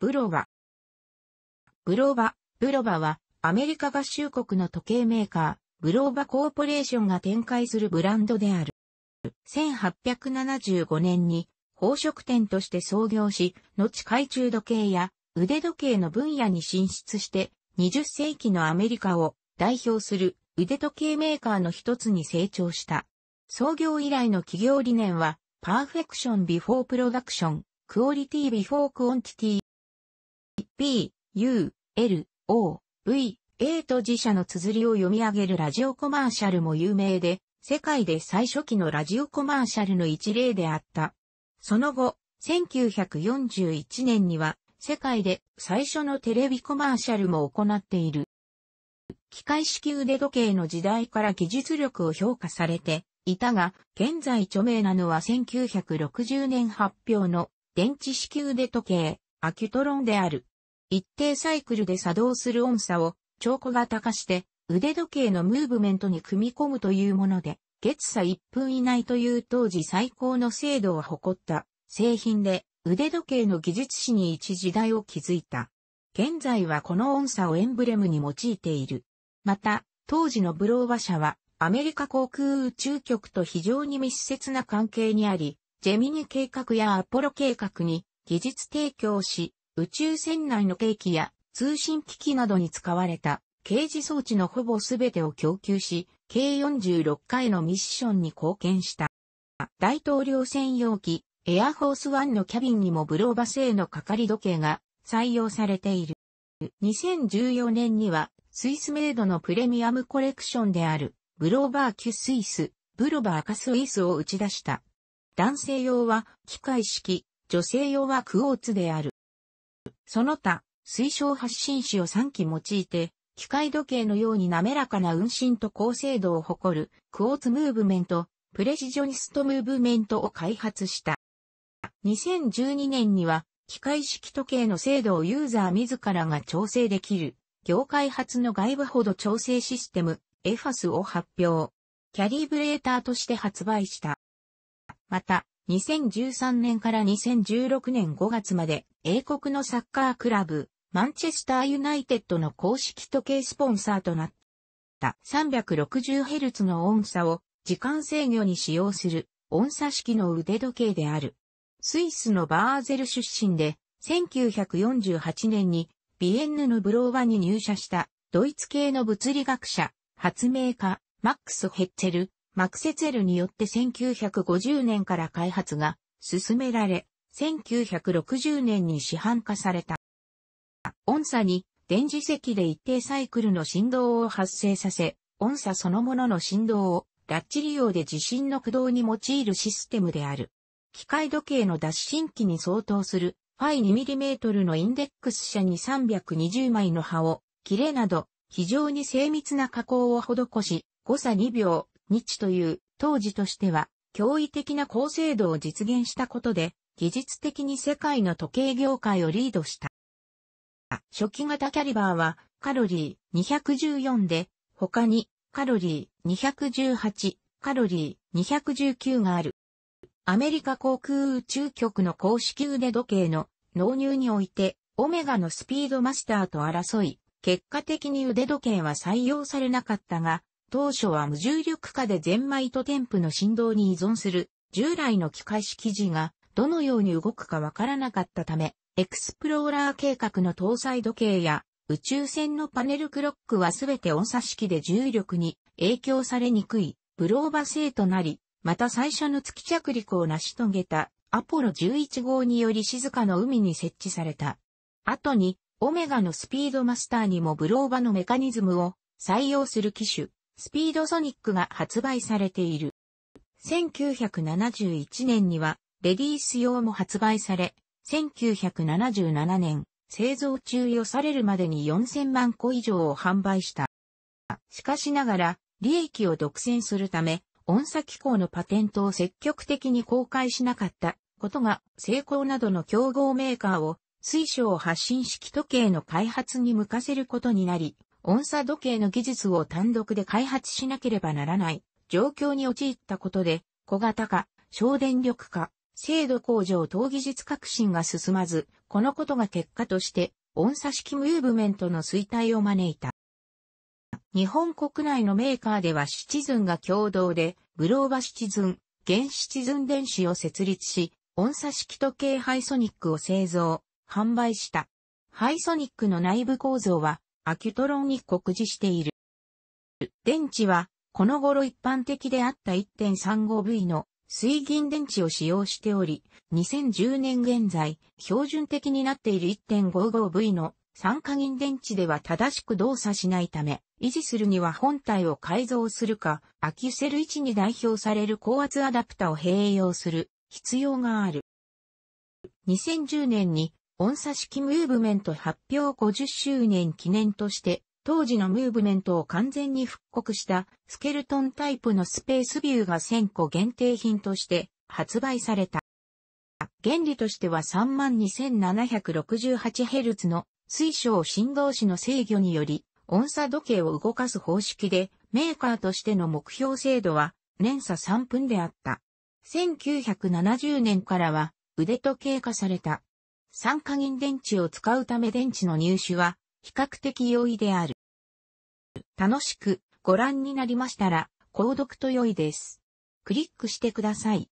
ブロバ。ブロバ、ブロバは、アメリカ合衆国の時計メーカー、ブローバコーポレーションが展開するブランドである。1875年に、宝飾店として創業し、後懐中時計や腕時計の分野に進出して、20世紀のアメリカを代表する腕時計メーカーの一つに成長した。創業以来の企業理念は、パーフェクションビフォープロダクション、クオリティビフォークオンティティ b u, l, o, v, a と自社の綴りを読み上げるラジオコマーシャルも有名で、世界で最初期のラジオコマーシャルの一例であった。その後、1941年には、世界で最初のテレビコマーシャルも行っている。機械式腕時計の時代から技術力を評価されていたが、現在著名なのは1960年発表の電池式腕時計、アキュトロンである。一定サイクルで作動する音差を、超小型化して、腕時計のムーブメントに組み込むというもので、月差1分以内という当時最高の精度を誇った製品で、腕時計の技術史に一時代を築いた。現在はこの音差をエンブレムに用いている。また、当時のブローバ社は、アメリカ航空宇宙局と非常に密接な関係にあり、ジェミニ計画やアポロ計画に技術提供し、宇宙船内の計器や通信機器などに使われた、掲示装置のほぼすべてを供給し、計46回のミッションに貢献した。大統領専用機、エアフォースワンのキャビンにもブローバ製の係時計が採用されている。2014年には、スイスメイドのプレミアムコレクションである、ブローバーキュスイス、ブロバーカスイスを打ち出した。男性用は機械式、女性用はクォーツである。その他、推奨発信紙を3機用いて、機械時計のように滑らかな運針と高精度を誇るクォーツムーブメント、プレシジョニストムーブメントを開発した。2012年には、機械式時計の精度をユーザー自らが調整できる、業界初の外部ほど調整システム、エファスを発表。キャリーブレーターとして発売した。また、2013年から2016年5月まで、英国のサッカークラブ、マンチェスターユナイテッドの公式時計スポンサーとなった。360Hz の音差を時間制御に使用する音差式の腕時計である。スイスのバーゼル出身で、1948年にビエンヌのブローバに入社したドイツ系の物理学者、発明家、マックス・ヘッチェル、マクセツェルによって1950年から開発が進められ、1960年に市販化された。音差に電磁石で一定サイクルの振動を発生させ、音差そのものの振動をラッチ利用で地震の駆動に用いるシステムである。機械時計の脱振機に相当するファイ 2mm のインデックス車に320枚の刃を、切れなど、非常に精密な加工を施し、誤差2秒、日という当時としては驚異的な高精度を実現したことで、技術的に世界の時計業界をリードした。初期型キャリバーはカロリー214で、他にカロリー218、カロリー219がある。アメリカ航空宇宙局の公式腕時計の納入において、オメガのスピードマスターと争い、結果的に腕時計は採用されなかったが、当初は無重力化でゼンマイと添付の振動に依存する従来の機械式時がどのように動くかわからなかったため、エクスプローラー計画の搭載時計や宇宙船のパネルクロックはすべて音差式で重力に影響されにくいブローバ製となり、また最初の月着陸を成し遂げたアポロ11号により静かの海に設置された。後にオメガのスピードマスターにもブローバのメカニズムを採用する機種、スピードソニックが発売されている。1971年には、レディース用も発売され、1977年、製造中予されるまでに4000万個以上を販売した。しかしながら、利益を独占するため、音差機構のパテントを積極的に公開しなかったことが、成功などの競合メーカーを、水晶発信式時計の開発に向かせることになり、音差時計の技術を単独で開発しなければならない状況に陥ったことで、小型化、省電力化、精度向上等技術革新が進まず、このことが結果として、音差式ムーブメントの衰退を招いた。日本国内のメーカーではシチズンが共同で、グローバシチズン、原シチズン電子を設立し、音差式時計ハイソニックを製造、販売した。ハイソニックの内部構造は、アキュトロンに告示している。電池は、この頃一般的であった 1.35V の水銀電池を使用しており、2010年現在、標準的になっている 1.55V の酸化銀電池では正しく動作しないため、維持するには本体を改造するか、アキュセル1に代表される高圧アダプタを併用する必要がある。2010年に音差式ムーブメント発表50周年記念として、当時のムーブメントを完全に復刻したスケルトンタイプのスペースビューが1000個限定品として発売された。原理としては 32,768Hz の水晶振動子の制御により音差時計を動かす方式でメーカーとしての目標精度は年差3分であった。1970年からは腕時計化された。酸化銀電池を使うため電池の入手は比較的容易である。楽しくご覧になりましたら、購読と良いです。クリックしてください。